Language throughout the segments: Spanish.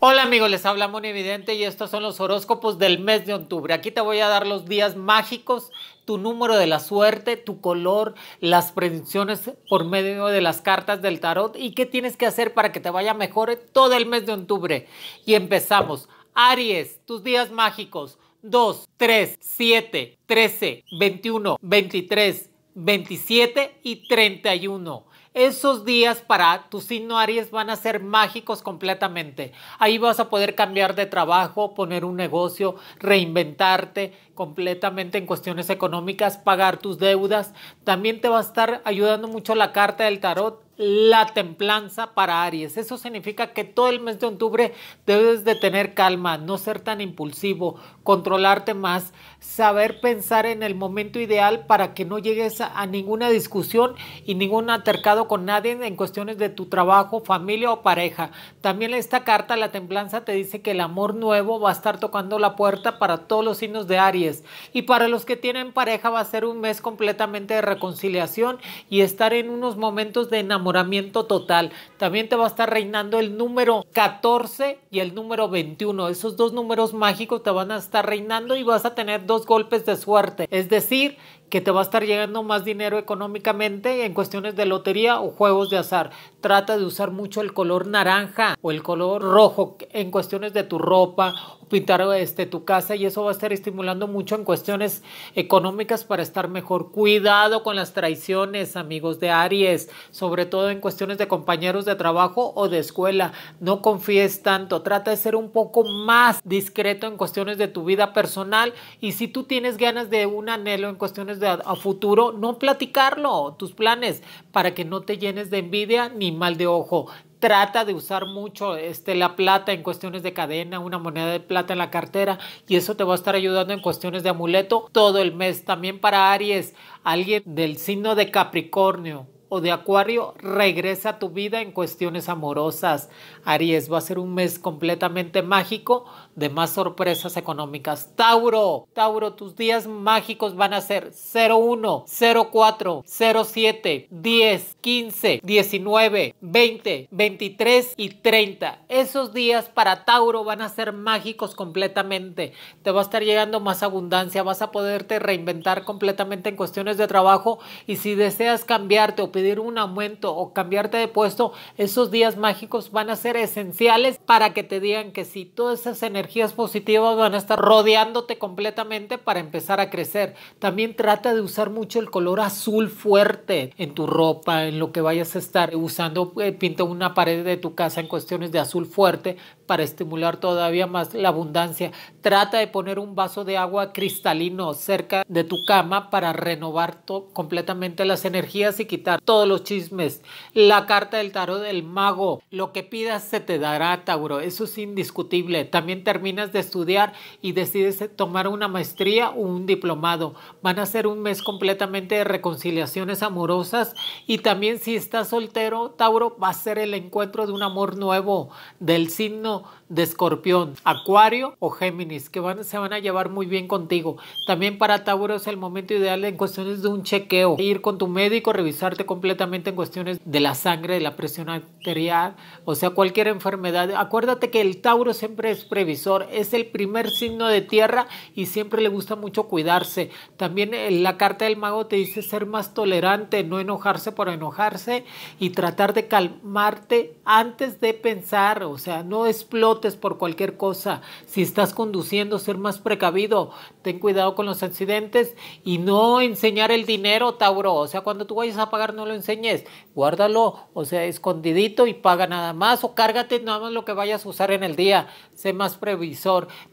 Hola amigos, les habla Moni Evidente y estos son los horóscopos del mes de octubre. Aquí te voy a dar los días mágicos tu número de la suerte, tu color, las predicciones por medio de las cartas del tarot y qué tienes que hacer para que te vaya mejor todo el mes de octubre. Y empezamos. Aries, tus días mágicos. 2, 3, 7, 13, 21, 23, 27 y 31. Esos días para tu signo Aries van a ser mágicos completamente. Ahí vas a poder cambiar de trabajo, poner un negocio, reinventarte completamente en cuestiones económicas, pagar tus deudas. También te va a estar ayudando mucho la carta del tarot la templanza para Aries. Eso significa que todo el mes de octubre debes de tener calma, no ser tan impulsivo, controlarte más, saber pensar en el momento ideal para que no llegues a, ninguna discusión y ningún atercado con nadie en cuestiones de tu trabajo, familia o pareja. También esta carta, la templanza, te dice que el amor nuevo va a estar tocando la puerta para todos los signos de Aries. Y para los que tienen pareja va a ser un mes completamente de reconciliación y estar en unos momentos de enamoramiento enamoramiento total. También te va a estar reinando el número 14 y el número 21. Esos dos números mágicos te van a estar reinando y vas a tener dos golpes de suerte. Es decir, que te va a estar llegando más dinero económicamente en cuestiones de lotería o juegos de azar. Trata de usar mucho el color naranja o el color rojo en cuestiones de tu ropa pintar este, tu casa y eso va a estar estimulando mucho en cuestiones económicas para estar mejor. Cuidado con las traiciones, amigos de Aries, sobre todo en cuestiones de compañeros de trabajo o de escuela. No confíes tanto, trata de ser un poco más discreto en cuestiones de tu vida personal y si tú tienes ganas de un anhelo en cuestiones a futuro, no platicarlo, tus planes, para que no te llenes de envidia ni mal de ojo trata de usar mucho este, la plata en cuestiones de cadena, una moneda de plata en la cartera y eso te va a estar ayudando en cuestiones de amuleto todo el mes. También para Aries, alguien del signo de Capricornio o de Acuario, regresa a tu vida en cuestiones amorosas. Aries va a ser un mes completamente mágico de más sorpresas económicas. Tauro, Tauro, tus días mágicos van a ser 01, 04, 07, 10, 15, 19, 20, 23 y 30. Esos días para Tauro van a ser mágicos completamente. Te va a estar llegando más abundancia, vas a poderte reinventar completamente en cuestiones de trabajo y si deseas cambiarte o pedir un aumento o cambiarte de puesto, esos días mágicos van a ser esenciales para que te digan que si todas esas energías energías positivas van a estar rodeándote completamente para empezar a crecer. También trata de usar mucho el color azul fuerte en tu ropa, en lo que vayas a estar usando. Eh, pinta una pared de tu casa en cuestiones de azul fuerte para estimular todavía más la abundancia. Trata de poner un vaso de agua cristalino cerca de tu cama para renovar completamente las energías y quitar todos los chismes. La carta del tarot del mago, lo que pidas se te dará, Tauro. Eso es indiscutible. También te terminas de estudiar y decides tomar una maestría o un diplomado. Van a ser un mes completamente de reconciliaciones amorosas y también si estás soltero, Tauro, va a ser el encuentro de un amor nuevo del signo de escorpión, acuario o géminis, que van, se van a llevar muy bien contigo. También para Tauro es el momento ideal en cuestiones de un chequeo, ir con tu médico, revisarte completamente en cuestiones de la sangre, de la presión arterial, o sea, cualquier enfermedad. Acuérdate que el Tauro siempre es previsto. Es el primer signo de tierra y siempre le gusta mucho cuidarse. También eh, la carta del mago te dice ser más tolerante, no enojarse por enojarse y tratar de calmarte antes de pensar. O sea, no explotes por cualquier cosa. Si estás conduciendo, ser más precavido. Ten cuidado con los accidentes y no enseñar el dinero, Tauro. O sea, cuando tú vayas a pagar, no lo enseñes. Guárdalo, o sea, escondidito y paga nada más o cárgate nada más lo que vayas a usar en el día. Sé más precavido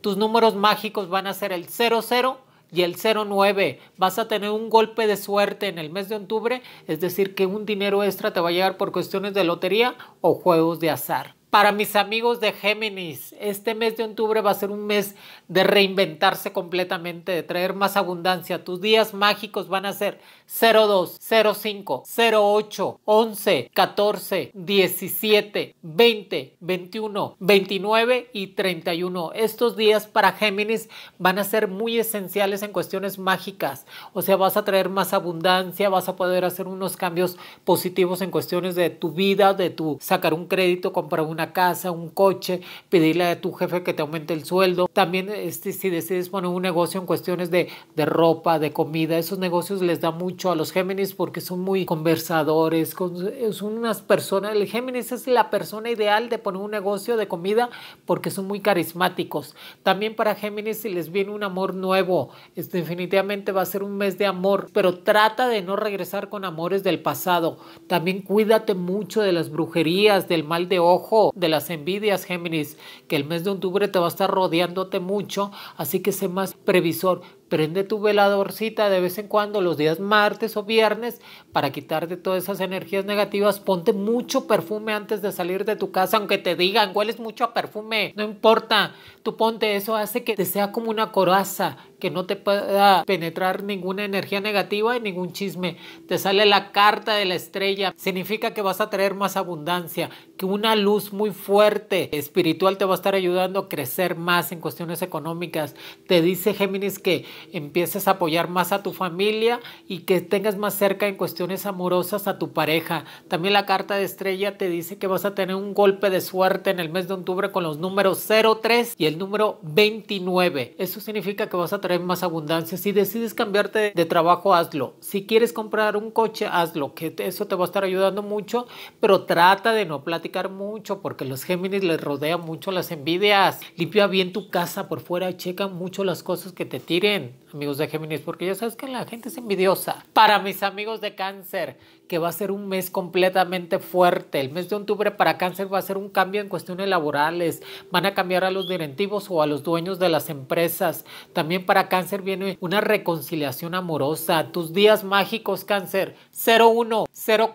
tus números mágicos van a ser el 00 y el 09. Vas a tener un golpe de suerte en el mes de octubre, es decir, que un dinero extra te va a llegar por cuestiones de lotería o juegos de azar. Para mis amigos de Géminis, este mes de octubre va a ser un mes de reinventarse completamente, de traer más abundancia. Tus días mágicos van a ser 02, 05, 08, 11, 14, 17, 20, 21, 29 y 31. Estos días para Géminis van a ser muy esenciales en cuestiones mágicas. O sea, vas a traer más abundancia, vas a poder hacer unos cambios positivos en cuestiones de tu vida, de tu sacar un crédito, comprar una casa, un coche, pedirle a tu jefe que te aumente el sueldo. También este, si decides poner un negocio en cuestiones de, ropa, de comida, esos negocios les da mucho a los Géminis porque son muy conversadores, son unas personas, el Géminis es la persona ideal de poner un negocio de comida porque son muy carismáticos. También para Géminis si les viene un amor nuevo, definitivamente va a ser un mes de amor, pero trata de no regresar con amores del pasado. También cuídate mucho de las brujerías, del mal de ojo, de las envidias, Géminis, que el mes de octubre te va a estar rodeándote mucho, así que sé más previsor, prende tu veladorcita de vez en cuando, los días martes o viernes, para quitarte todas esas energías negativas. Ponte mucho perfume antes de salir de tu casa, aunque te digan, cuál es mucho perfume, no importa, tú ponte eso, hace que te sea como una coraza, que no te pueda penetrar ninguna energía negativa y ningún chisme. Te sale la carta de la estrella, significa que vas a traer más abundancia, que una luz muy fuerte espiritual te va a estar ayudando a crecer más en cuestiones económicas. Te dice Géminis que empieces a apoyar más a tu familia y que tengas más cerca en cuestiones amorosas a tu pareja. También la carta de estrella te dice que vas a tener un golpe de suerte en el mes de octubre con los números 03 y el número 29. Eso significa que vas a traer más abundancia. Si decides cambiarte de trabajo, hazlo. Si quieres comprar un coche, hazlo, que eso te va a estar ayudando mucho, pero trata de no platicar mucho porque los Géminis les rodean mucho las envidias. Limpia bien tu casa por fuera, checa mucho las cosas que te tiren amigos de Géminis, porque ya sabes que la gente es envidiosa. Para mis amigos de cáncer, que va a ser un mes completamente fuerte. El mes de octubre para cáncer va a ser un cambio en cuestiones laborales. Van a cambiar a los directivos o a los dueños de las empresas. También para cáncer viene una reconciliación amorosa. Tus días mágicos cáncer 01,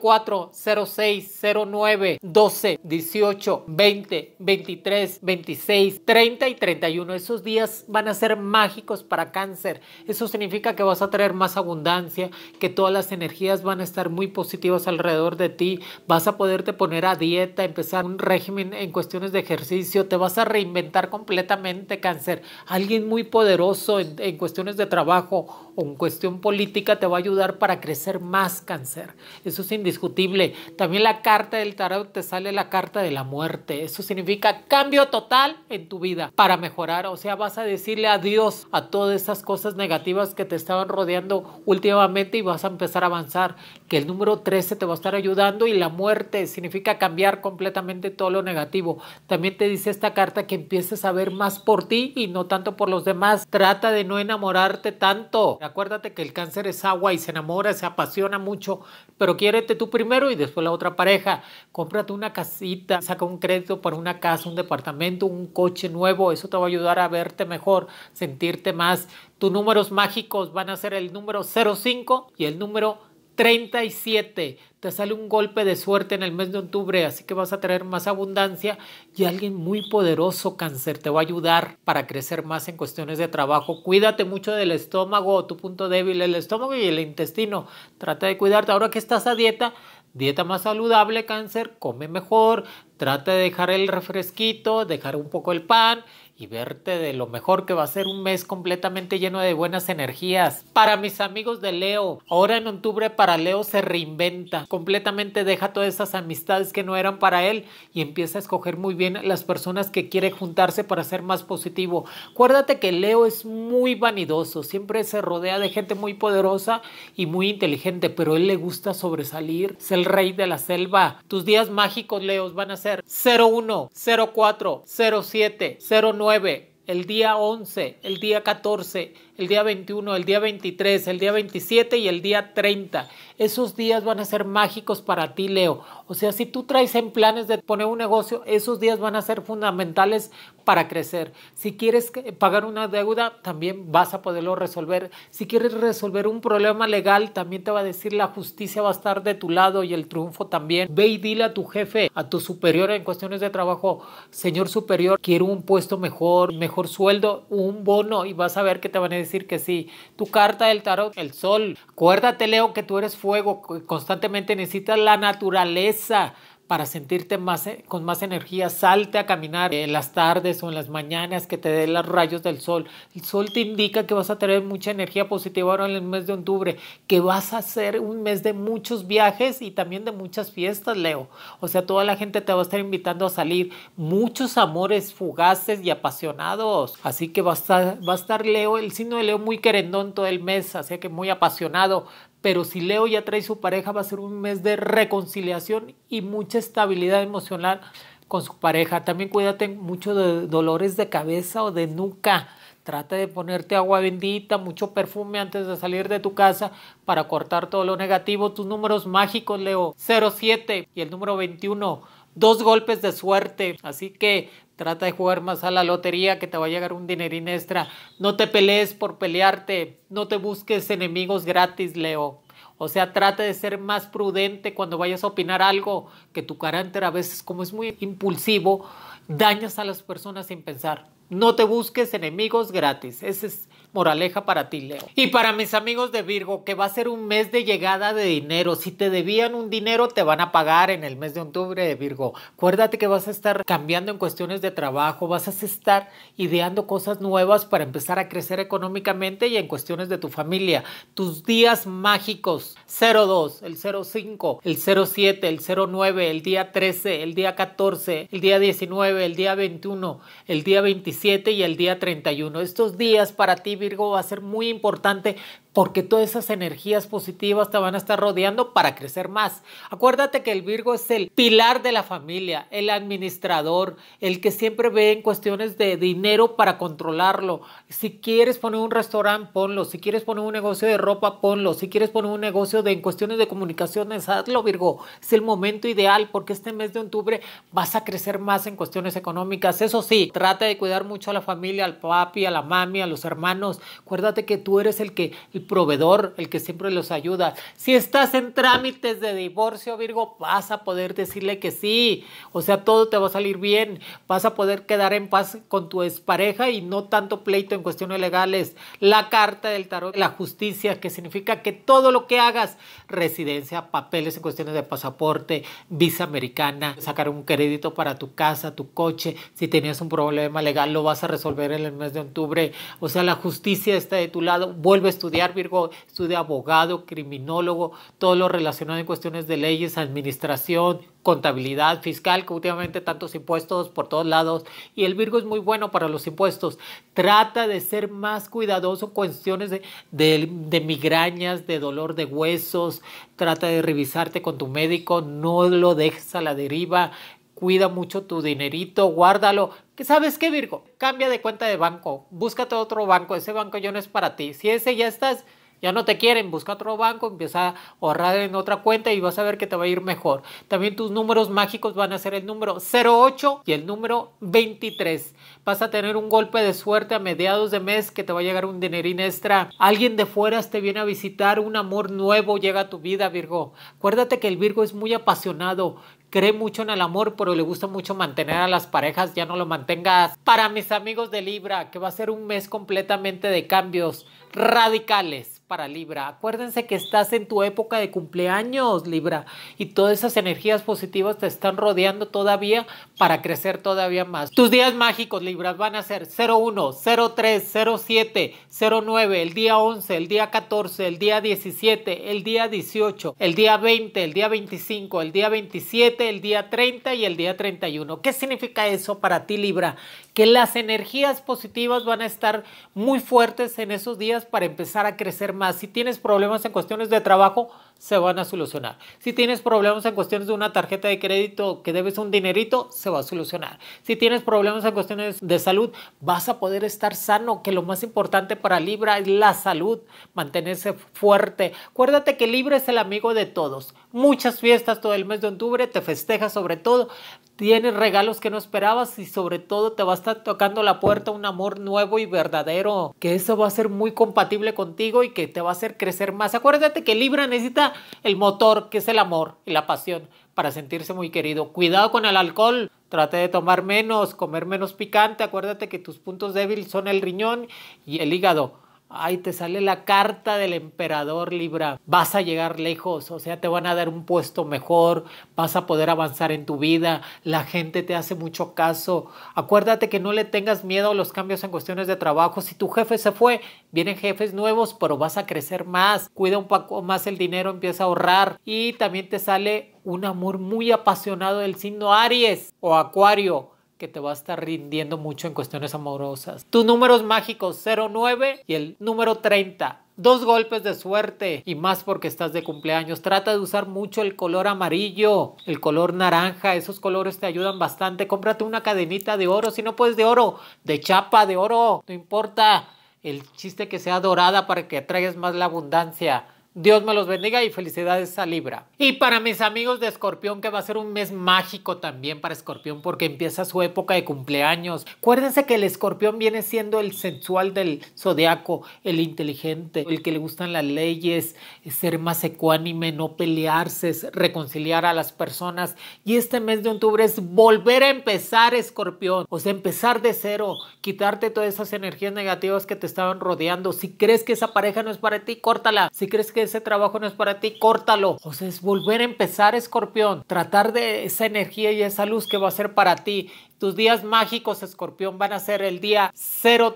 04, 06, 09, 12, 18, 20, 23, 26, 30 y 31. Esos días van a ser mágicos para cáncer. Eso significa que vas a traer más abundancia, que todas las energías van a estar muy positivas positivas alrededor de ti, vas a poderte poner a dieta, empezar un régimen en cuestiones de ejercicio, te vas a reinventar completamente cáncer. Alguien muy poderoso en, en cuestiones de trabajo o en cuestión política te va a ayudar para crecer más cáncer. Eso es indiscutible. También la carta del tarot te sale la carta de la muerte. Eso significa cambio total en tu vida para mejorar. O sea, vas a decirle adiós a todas esas cosas negativas que te estaban rodeando últimamente y vas a empezar a avanzar. Que el número 13 te va a estar ayudando y la muerte significa cambiar completamente todo lo negativo. También te dice esta carta que empieces a ver más por ti y no tanto por los demás. Trata de no enamorarte tanto. Acuérdate que el cáncer es agua y se enamora, se apasiona mucho, pero quiérete tú primero y después la otra pareja. Cómprate una casita, saca un crédito para una casa, un departamento, un coche nuevo. Eso te va a ayudar a verte mejor, sentirte más. Tus números mágicos van a ser el número 05 y el número 37. Te sale un golpe de suerte en el mes de octubre, así que vas a tener más abundancia y alguien muy poderoso, cáncer, te va a ayudar para crecer más en cuestiones de trabajo. Cuídate mucho del estómago, tu punto débil, el estómago y el intestino. Trata de cuidarte. Ahora que estás a dieta, dieta más saludable, cáncer, come mejor, trata de dejar el refresquito, dejar un poco el pan y verte de lo mejor que va a ser un mes completamente lleno de buenas energías. Para mis amigos de Leo, ahora en octubre para Leo se reinventa, completamente deja todas esas amistades que no eran para él y empieza a escoger muy bien las personas que quiere juntarse para ser más positivo. Acuérdate que Leo es muy vanidoso, siempre se rodea de gente muy poderosa y muy inteligente, pero él le gusta sobresalir, es el rey de la selva. Tus días mágicos, Leos, van a ser 01, 04, 07, 09, el día 11, el día 14, el día 21, el día 23, el día 27 y el día 30. Esos días van a ser mágicos para ti, Leo. O sea, si tú traes en planes de poner un negocio, esos días van a ser fundamentales para crecer. Si quieres pagar una deuda, también vas a poderlo resolver. Si quieres resolver un problema legal, también te va a decir la justicia va a estar de tu lado y el triunfo también. Ve y dile a tu jefe, a tu superior en cuestiones de trabajo, señor superior, quiero un puesto mejor, mejor sueldo, un bono y vas a ver que te van a decir que sí. Tu carta del tarot, el sol. Acuérdate, Leo, que tú eres fuego, constantemente necesitas la naturaleza para sentirte más, eh, con más energía, salte a caminar en las tardes o en las mañanas que te den los rayos del sol. El sol te indica que vas a tener mucha energía positiva ahora en el mes de octubre, que vas a hacer un mes de muchos viajes y también de muchas fiestas, Leo. O sea, toda la gente te va a estar invitando a salir, muchos amores fugaces y apasionados. Así que va a va a estar Leo, el signo de Leo muy querendón todo el mes, así que muy apasionado, pero si Leo ya trae su pareja va a ser un mes de reconciliación y mucha estabilidad emocional con su pareja. También cuídate mucho de dolores de cabeza o de nuca. Trata de ponerte agua bendita, mucho perfume antes de salir de tu casa para cortar todo lo negativo. Tus números mágicos, Leo, 07 y el número 21 dos golpes de suerte. Así que Trata de jugar más a la lotería que te va a llegar un dinerín extra. No te pelees por pelearte. No te busques enemigos gratis, Leo. O sea, trata de ser más prudente cuando vayas a opinar algo, que tu carácter a veces, como es muy impulsivo, dañas a las personas sin pensar. No te busques enemigos gratis. Ese es Moraleja para ti, Leo. Y para mis amigos de Virgo, que va a ser un mes de llegada de dinero. Si te debían un dinero, te van a pagar en el mes de octubre de Virgo. Acuérdate que vas a estar cambiando en cuestiones de trabajo, vas a estar ideando cosas nuevas para empezar a crecer económicamente y en cuestiones de tu familia. Tus días mágicos 02, el 05, el 07, el 09, el día 13, el día 14, el día 19, el día 21, el día 27 y el día 31. Estos días para ti Virgo va a ser muy importante porque todas esas energías positivas te van a estar rodeando para crecer más. Acuérdate que el Virgo es el pilar de la familia, el administrador, el que siempre ve en cuestiones de dinero para controlarlo. Si quieres poner un restaurante, ponlo. Si quieres poner un negocio de ropa, ponlo. Si quieres poner un negocio de en cuestiones de comunicaciones, hazlo, Virgo. Es el momento ideal porque este mes de octubre vas a crecer más en cuestiones económicas. Eso sí, trata de cuidar mucho a la familia, al papi, a la mami, a los hermanos. Acuérdate que tú eres el que proveedor, el que siempre los ayuda. Si estás en trámites de divorcio, Virgo, vas a poder decirle que sí. O sea, todo te va a salir bien. Vas a poder quedar en paz con tu expareja y no tanto pleito en cuestiones legales. La carta del tarot, la justicia, que significa que todo lo que hagas, residencia, papeles en cuestiones de pasaporte, visa americana, sacar un crédito para tu casa, tu coche, si tenías un problema legal, lo vas a resolver en el mes de octubre. O sea, la justicia está de tu lado. Vuelve a estudiar, Virgo estudia abogado, criminólogo, todo lo relacionado en cuestiones de leyes, administración, contabilidad fiscal, que últimamente tantos impuestos por todos lados, y el Virgo es muy bueno para los impuestos. Trata de ser más cuidadoso cuestiones de migrañas, de dolor de huesos, trata de revisarte con tu médico, no lo dejes a la deriva, cuida mucho tu dinerito, guárdalo. ¿Sabes qué, Virgo? Cambia de cuenta de banco, búscate otro banco, ese banco ya no es para ti. Si ese ya estás, ya no te quieren, busca otro banco, empieza a ahorrar en otra cuenta y vas a ver que te va a ir mejor. También tus números mágicos van a ser el número 08 y el número 23 vas a tener un golpe de suerte a mediados de mes que te va a llegar un dinerín extra. Alguien de fuera te viene a visitar, un amor nuevo llega a tu vida, Virgo. Acuérdate que el Virgo es muy apasionado, cree mucho en el amor, pero le gusta mucho mantener a las parejas, ya no lo mantengas. Para mis amigos de Libra, que va a ser un mes completamente de cambios radicales para Libra. Acuérdense que estás en tu época de cumpleaños, Libra, y todas esas energías positivas te están rodeando todavía para crecer todavía más. Tus días mágicos, Libra libras van a ser 01, 03, 07, 09, el día 11, el día 14, el día 17, el día 18, el día 20, el día 25, el día 27, el día 30 y el día 31. ¿Qué significa eso para ti Libra? Que las energías positivas van a estar muy fuertes en esos días para empezar a crecer más. Si tienes problemas en cuestiones de trabajo, se van a solucionar. Si tienes problemas en cuestiones de una tarjeta de crédito que debes un dinerito, se va a solucionar. Si tienes problemas en cuestiones de salud, vas a poder estar sano, que lo más importante para Libra es la salud, mantenerse fuerte. Acuérdate que Libra es el amigo de todos. Muchas fiestas todo el mes de octubre, te festeja sobre todo, Tienes regalos que no esperabas y sobre todo te va a estar tocando la puerta un amor nuevo y verdadero, que eso va a ser muy compatible contigo y que te va a hacer crecer más. Acuérdate que Libra necesita el motor, que es el amor y la pasión, para sentirse muy querido. Cuidado con el alcohol, trate de tomar menos, comer menos picante. Acuérdate que tus puntos débiles son el riñón y el hígado. Ay, te sale la carta del emperador Libra. Vas a llegar lejos, o sea, te van a dar un puesto mejor, vas a poder avanzar en tu vida, la gente te hace mucho caso. Acuérdate que no le tengas miedo a los cambios en cuestiones de trabajo. Si tu jefe se fue, vienen jefes nuevos, pero vas a crecer más. Cuida un poco más el dinero, empieza a ahorrar. Y también te sale un amor muy apasionado del signo Aries o Acuario que te va a estar rindiendo mucho en cuestiones amorosas. Tus números mágicos 09 y el número 30. Dos golpes de suerte y más porque estás de cumpleaños. Trata de usar mucho el color amarillo, el color naranja. Esos colores te ayudan bastante. Cómprate una cadenita de oro. Si no puedes de oro, de chapa de oro. No importa. El chiste que sea dorada para que atraigas más la abundancia. Dios me los bendiga y felicidades a Libra. Y para mis amigos de Escorpión, que va a ser un mes mágico también para Escorpión porque empieza su época de cumpleaños. Acuérdense que el Escorpión viene siendo el sensual del zodiaco, el inteligente, el que le gustan las leyes, ser más ecuánime, no pelearse, reconciliar a las personas. Y este mes de octubre es volver a empezar, Escorpión. O sea, empezar de cero, quitarte todas esas energías negativas que te estaban rodeando. Si crees que esa pareja no es para ti, córtala. Si crees que ese trabajo no es para ti, córtalo. O sea, es volver a empezar, escorpión. Tratar de esa energía y esa luz que va a ser para ti. Tus días mágicos, escorpión, van a ser el día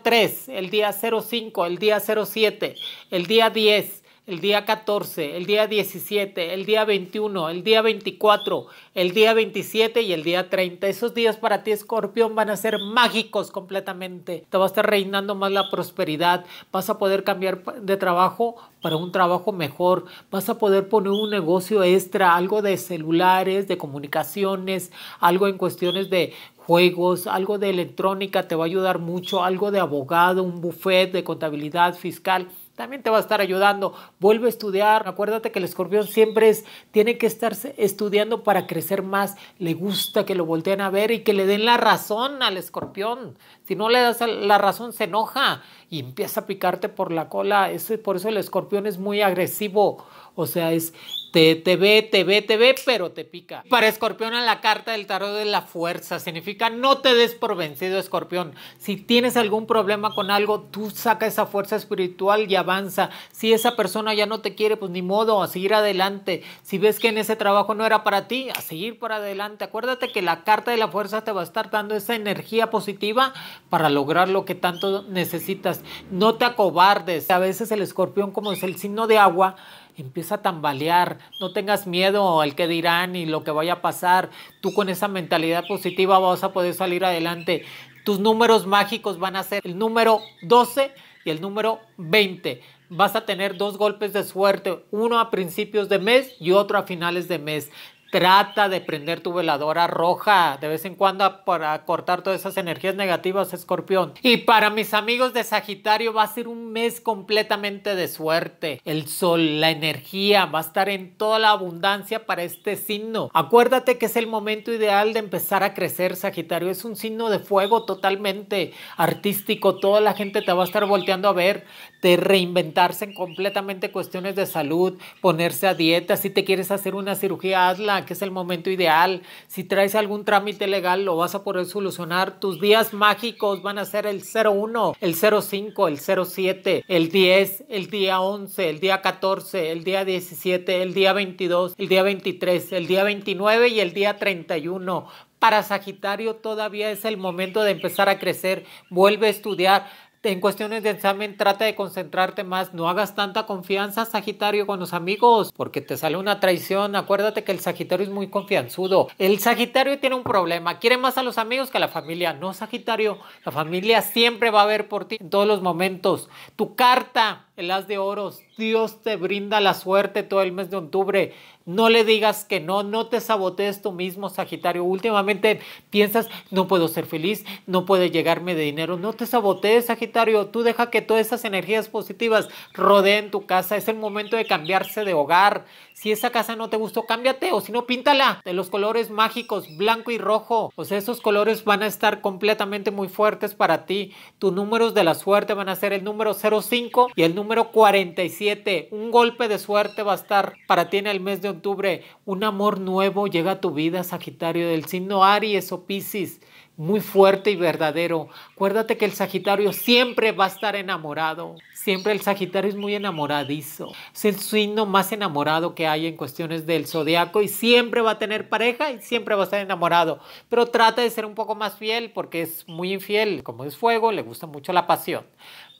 03, el día 05, el día 07, el día 10, el día 14, el día 17, el día 21, el día 24, el día 27 y el día 30. Esos días para ti, escorpión, van a ser mágicos completamente. Te va a estar reinando más la prosperidad. Vas a poder cambiar de trabajo para un trabajo mejor. Vas a poder poner un negocio extra, algo de celulares, de comunicaciones, algo en cuestiones de juegos, algo de electrónica te va a ayudar mucho, algo de abogado, un buffet de contabilidad fiscal también te va a estar ayudando. Vuelve a estudiar. Acuérdate que el escorpión siempre es, tiene que estar estudiando para crecer más. Le gusta que lo volteen a ver y que le den la razón al escorpión. Si no le das la razón, se enoja y empieza a picarte por la cola. Ese, por eso el escorpión es muy agresivo. O sea, es te, ve, te ve, te ve, pero te pica. Para Escorpión, en la carta del tarot de la fuerza significa no te des por vencido, Escorpión. Si tienes algún problema con algo, tú saca esa fuerza espiritual y avanza. Si esa persona ya no te quiere, pues ni modo, a seguir adelante. Si ves que en ese trabajo no era para ti, a seguir por adelante. Acuérdate que la carta de la fuerza te va a estar dando esa energía positiva para lograr lo que tanto necesitas. No te acobardes. A veces el escorpión, como es el signo de agua, empieza a tambalear, no tengas miedo al que dirán y lo que vaya a pasar. Tú con esa mentalidad positiva vas a poder salir adelante. Tus números mágicos van a ser el número 12 y el número 20. Vas a tener dos golpes de suerte, uno a principios de mes y otro a finales de mes. Trata de prender tu veladora roja de vez en cuando para cortar todas esas energías negativas, escorpión. Y para mis amigos de Sagitario va a ser un mes completamente de suerte. El sol, la energía, va a estar en toda la abundancia para este signo. Acuérdate que es el momento ideal de empezar a crecer, Sagitario. Es un signo de fuego totalmente artístico. Toda la gente te va a estar volteando a ver de reinventarse en completamente cuestiones de salud, ponerse a dieta, si te quieres hacer una cirugía, hazla, que es el momento ideal, si traes algún trámite legal, lo vas a poder solucionar, tus días mágicos van a ser el 01, el 05, el 07, el 10, el día 11, el día 14, el día 17, el día 22, el día 23, el día 29 y el día 31. Para Sagitario todavía es el momento de empezar a crecer. Vuelve a estudiar. En cuestiones de examen, trata de concentrarte más. No hagas tanta confianza, Sagitario, con los amigos, porque te sale una traición. Acuérdate que el Sagitario es muy confianzudo. El Sagitario tiene un problema. Quiere más a los amigos que a la familia. No, Sagitario. La familia siempre va a ver por ti en todos los momentos. Tu carta el de oros. Dios te brinda la suerte todo el mes de octubre. No le digas que no, no te sabotees tú mismo, Sagitario. Últimamente piensas, no puedo ser feliz, no puede llegarme de dinero. No te sabotees, Sagitario. Tú deja que todas esas energías positivas rodeen tu casa. Es el momento de cambiarse de hogar. Si esa casa no te gustó, cámbiate o si no, píntala de los colores mágicos, blanco y rojo. O sea, esos colores van a estar completamente muy fuertes para ti. Tus números de la suerte van a ser el número 05 y el número número 47. Un golpe de suerte va a estar para ti en el mes de octubre. Un amor nuevo llega a tu vida, Sagitario, del signo Aries o Pisces. Muy fuerte y verdadero. Acuérdate que el Sagitario siempre va a estar enamorado. Siempre el Sagitario es muy enamoradizo. Es el signo más enamorado que hay en cuestiones del zodiaco y siempre va a tener pareja y siempre va a estar enamorado. Pero trata de ser un poco más fiel porque es muy infiel. Como es fuego, le gusta mucho la pasión.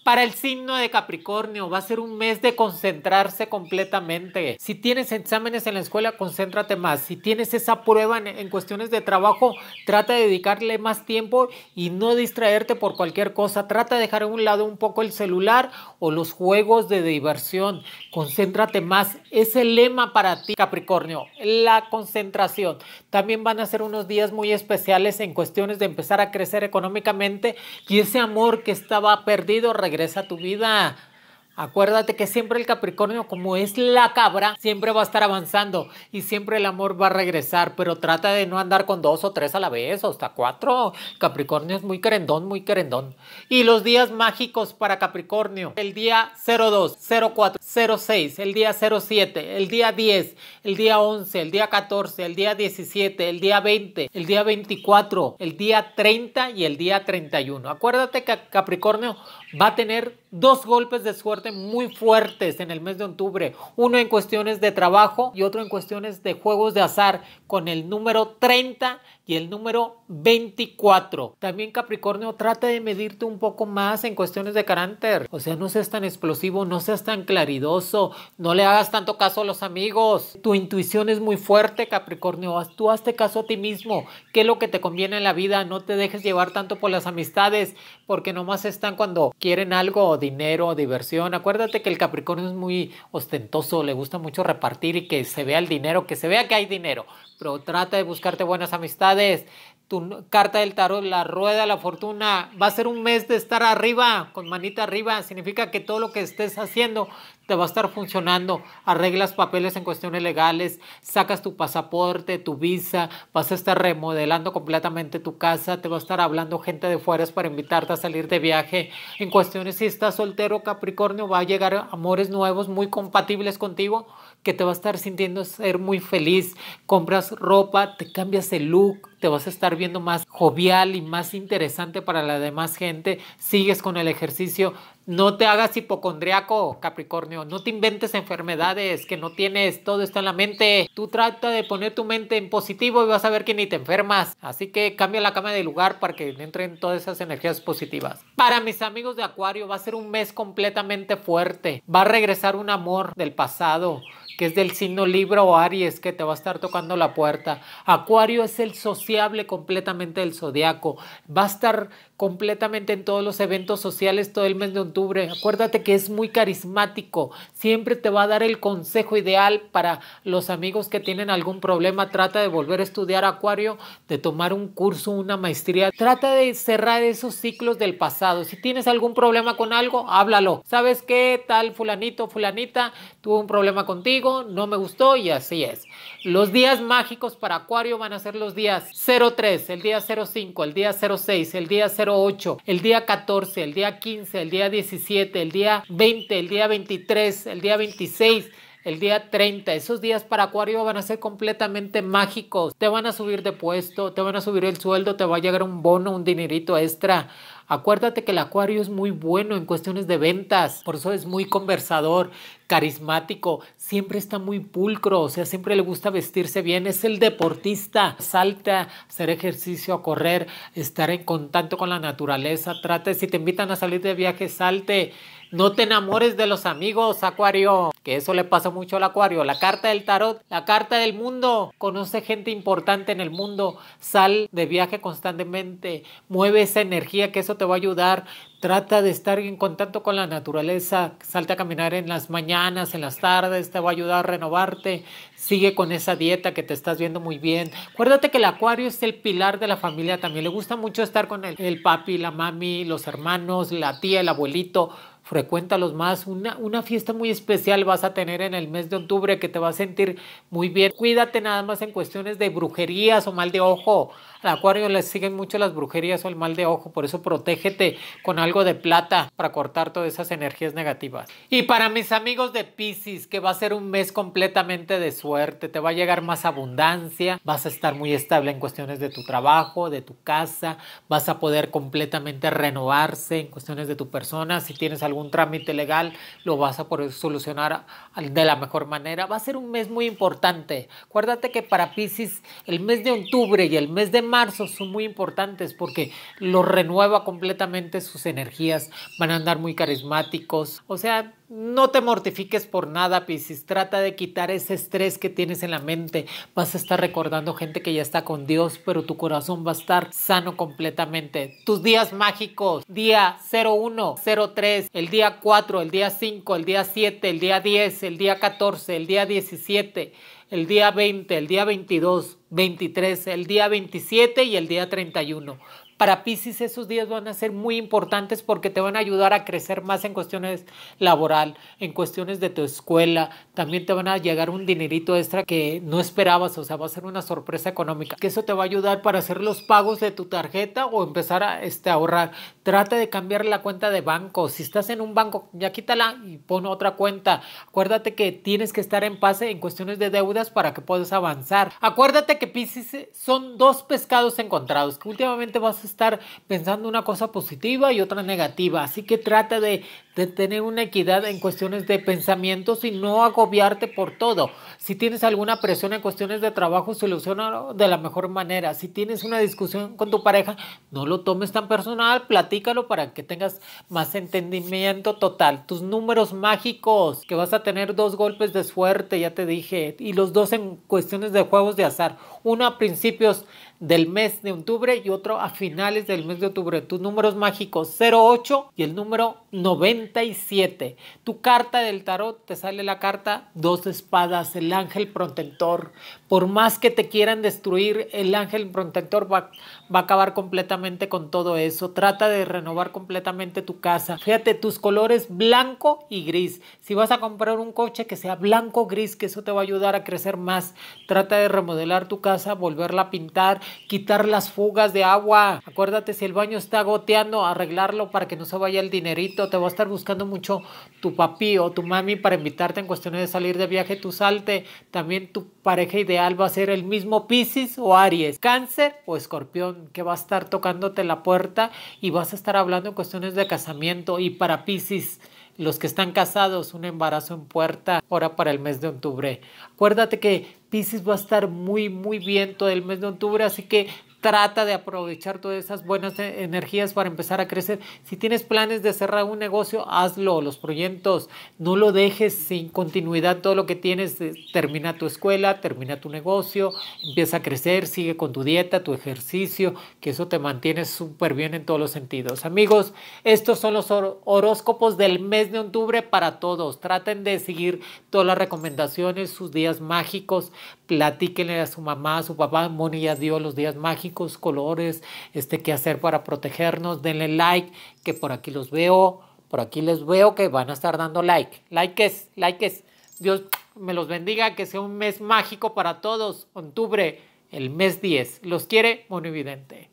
Para el signo de Capricornio va a ser un mes de concentrarse completamente. Si tienes exámenes en la escuela, concéntrate más. Si tienes esa prueba en, cuestiones de trabajo, trata de dedicarle más tiempo y no distraerte por cualquier cosa. Trata de dejar a un lado un poco el celular o los juegos de diversión. Concéntrate más. ese el lema para ti, Capricornio. La concentración. También van a ser unos días muy especiales en cuestiones de empezar a crecer económicamente y ese amor que estaba perdido regresa a tu vida. Acuérdate que siempre el Capricornio, como es la cabra, siempre va a estar avanzando y siempre el amor va a regresar, pero trata de no andar con dos o tres a la vez, o hasta cuatro. Capricornio es muy querendón, muy querendón. Y los días mágicos para Capricornio, el día 02, 04, 06, el día 07, el día 10, el día 11, el día 14, el día 17, el día 20, el día 24, el día 30 y el día 31. Acuérdate que Capricornio va a tener dos golpes de suerte muy fuertes en el mes de octubre, uno en cuestiones de trabajo y otro en cuestiones de juegos de azar con el número 30 y el número 24. También Capricornio, trata de medirte un poco más en cuestiones de carácter. O sea, no seas tan explosivo, no seas tan claridoso, no le hagas tanto caso a los amigos. Tu intuición es muy fuerte, Capricornio. Tú hazte caso a ti mismo. ¿Qué es lo que te conviene en la vida? No te dejes llevar tanto por las amistades, porque nomás están cuando quieren algo, dinero, diversión. Acuérdate que el Capricornio es muy ostentoso, le gusta mucho repartir y que se vea el dinero, que se vea que hay dinero pero trata de buscarte buenas amistades. Tu carta del tarot, la rueda, la fortuna, va a ser un mes de estar arriba, con manita arriba. Significa que todo lo que estés haciendo te va a estar funcionando. Arreglas papeles en cuestiones legales, sacas tu pasaporte, tu visa, vas a estar remodelando completamente tu casa, te va a estar hablando gente de fuera para invitarte a salir de viaje. En cuestiones si estás soltero, Capricornio, va a llegar amores nuevos muy compatibles contigo que te va a estar sintiendo ser muy feliz, compras ropa, te cambias el look, te vas a estar viendo más jovial y más interesante para la demás gente, sigues con el ejercicio, no te hagas hipocondriaco, Capricornio, no te inventes enfermedades que no tienes, todo está en la mente, tú trata de poner tu mente en positivo y vas a ver que ni te enfermas, así que cambia la cama de lugar para que entren todas esas energías positivas. Para mis amigos de Acuario va a ser un mes completamente fuerte, va a regresar un amor del pasado que es del signo Libra o Aries que te va a estar tocando la puerta. Acuario es el social hable completamente del zodiaco. Va a estar completamente en todos los eventos sociales todo el mes de octubre. Acuérdate que es muy carismático, siempre te va a dar el consejo ideal para los amigos que tienen algún problema. Trata de volver a estudiar acuario, de tomar un curso, una maestría. Trata de cerrar esos ciclos del pasado. Si tienes algún problema con algo, háblalo. ¿Sabes qué tal fulanito, fulanita? Tuvo un problema contigo, no me gustó y así es. Los días mágicos para acuario van a ser los días 03, el día 05, el día 06, el día 07 8, el día 14, el día 15, el día 17, el día 20, el día 23, el día 26 el día 30. Esos días para Acuario van a ser completamente mágicos. Te van a subir de puesto, te van a subir el sueldo, te va a llegar un bono, un dinerito extra. Acuérdate que el Acuario es muy bueno en cuestiones de ventas, por eso es muy conversador, carismático, siempre está muy pulcro, o sea, siempre le gusta vestirse bien, es el deportista, salta, hacer ejercicio, a correr, estar en contacto con la naturaleza, trate, si te invitan a salir de viaje, salte. No te enamores de los amigos, Acuario. Que eso le pasa mucho al Acuario. La carta del tarot, la carta del mundo. Conoce gente importante en el mundo. Sal de viaje constantemente. Mueve esa energía que eso te va a ayudar. Trata de estar en contacto con la naturaleza. Salte a caminar en las mañanas, en las tardes. Te va a ayudar a renovarte. Sigue con esa dieta que te estás viendo muy bien. Acuérdate que el acuario es el pilar de la familia también. Le gusta mucho estar con el, el papi, la mami, los hermanos, la tía, el abuelito frecuéntalos más. Una, una fiesta muy especial vas a tener en el mes de octubre que te va a sentir muy bien. Cuídate nada más en cuestiones de brujerías o mal de ojo. Al acuario les siguen mucho las brujerías o el mal de ojo, por eso protégete con algo de plata para cortar todas esas energías negativas. Y para mis amigos de Pisces, que va a ser un mes completamente de suerte, te va a llegar más abundancia, vas a estar muy estable en cuestiones de tu trabajo, de tu casa, vas a poder completamente renovarse en cuestiones de tu persona, si tienes algún trámite legal, lo vas a poder solucionar de la mejor manera. Va a ser un mes muy importante. Acuérdate que para Pisces el mes de octubre y el mes de marzo son muy importantes porque lo renueva completamente sus energías, van a andar muy carismáticos. O sea, no te mortifiques por nada, Piscis. Trata de quitar ese estrés que tienes en la mente. Vas a estar recordando gente que ya está con Dios, pero tu corazón va a estar sano completamente. Tus días mágicos, día 01, 03, el día 4, el día 5, el día 7, el día 10, el día 14, el día 17 el día 20, el día 22, 23, el día 27 y el día 31. Para Pisces esos días van a ser muy importantes porque te van a ayudar a crecer más en cuestiones laboral, en cuestiones de tu escuela. También te van a llegar un dinerito extra que no esperabas, o sea, va a ser una sorpresa económica. Que eso te va a ayudar para hacer los pagos de tu tarjeta o empezar a este, ahorrar. Trata de cambiar la cuenta de banco. Si estás en un banco, ya quítala y pon otra cuenta. Acuérdate que tienes que estar en pase en cuestiones de deudas para que puedas avanzar. Acuérdate que Pisces son dos pescados encontrados, que últimamente vas a estar pensando una cosa positiva y otra negativa. Así que trata de de tener una equidad en cuestiones de pensamientos y no agobiarte por todo. Si tienes alguna presión en cuestiones de trabajo, soluciona de la mejor manera. Si tienes una discusión con tu pareja, no lo tomes tan personal, platícalo para que tengas más entendimiento total. Tus números mágicos, que vas a tener dos golpes de suerte, ya te dije, y los dos en cuestiones de juegos de azar. Uno a principios del mes de octubre y otro a finales del mes de octubre. Tus números mágicos 08 y el número 90. 37. Tu carta del tarot te sale la carta dos espadas, el ángel protector. Por más que te quieran destruir, el ángel protector va, va a acabar completamente con todo eso. Trata de renovar completamente tu casa. Fíjate, tus colores blanco y gris. Si vas a comprar un coche que sea blanco gris, que eso te va a ayudar a crecer más. Trata de remodelar tu casa, volverla a pintar, quitar las fugas de agua. Acuérdate si el baño está goteando, arreglarlo para que no se vaya el dinerito. Te va a estar buscando mucho tu papi o tu mami para invitarte en cuestiones de salir de viaje, tu salte. También tu pareja ideal va a ser el mismo Pisces o Aries, Cáncer o Escorpión, que va a estar tocándote la puerta y vas a estar hablando en cuestiones de casamiento. Y para Pisces, los que están casados, un embarazo en puerta ahora para el mes de octubre. Acuérdate que Pisces va a estar muy, muy bien todo el mes de octubre, así que trata de aprovechar todas esas buenas eh, energías para empezar a crecer. Si tienes planes de cerrar un negocio, hazlo, los proyectos, no lo dejes sin continuidad todo lo que tienes. Eh, termina tu escuela, termina tu negocio, empieza a crecer, sigue con tu dieta, tu ejercicio, que eso te mantiene súper bien en todos los sentidos. Amigos, estos son los horóscopos del mes de octubre para todos. Traten de seguir todas las recomendaciones, sus días mágicos, platíquenle a su mamá, a su papá, Moni ya dio los días mágicos colores, este, qué hacer para protegernos. Denle like, que por aquí los veo, por aquí les veo que van a estar dando like. Likes, likes. Dios me los bendiga, que sea un mes mágico para todos. Octubre, el mes 10. Los quiere Evidente.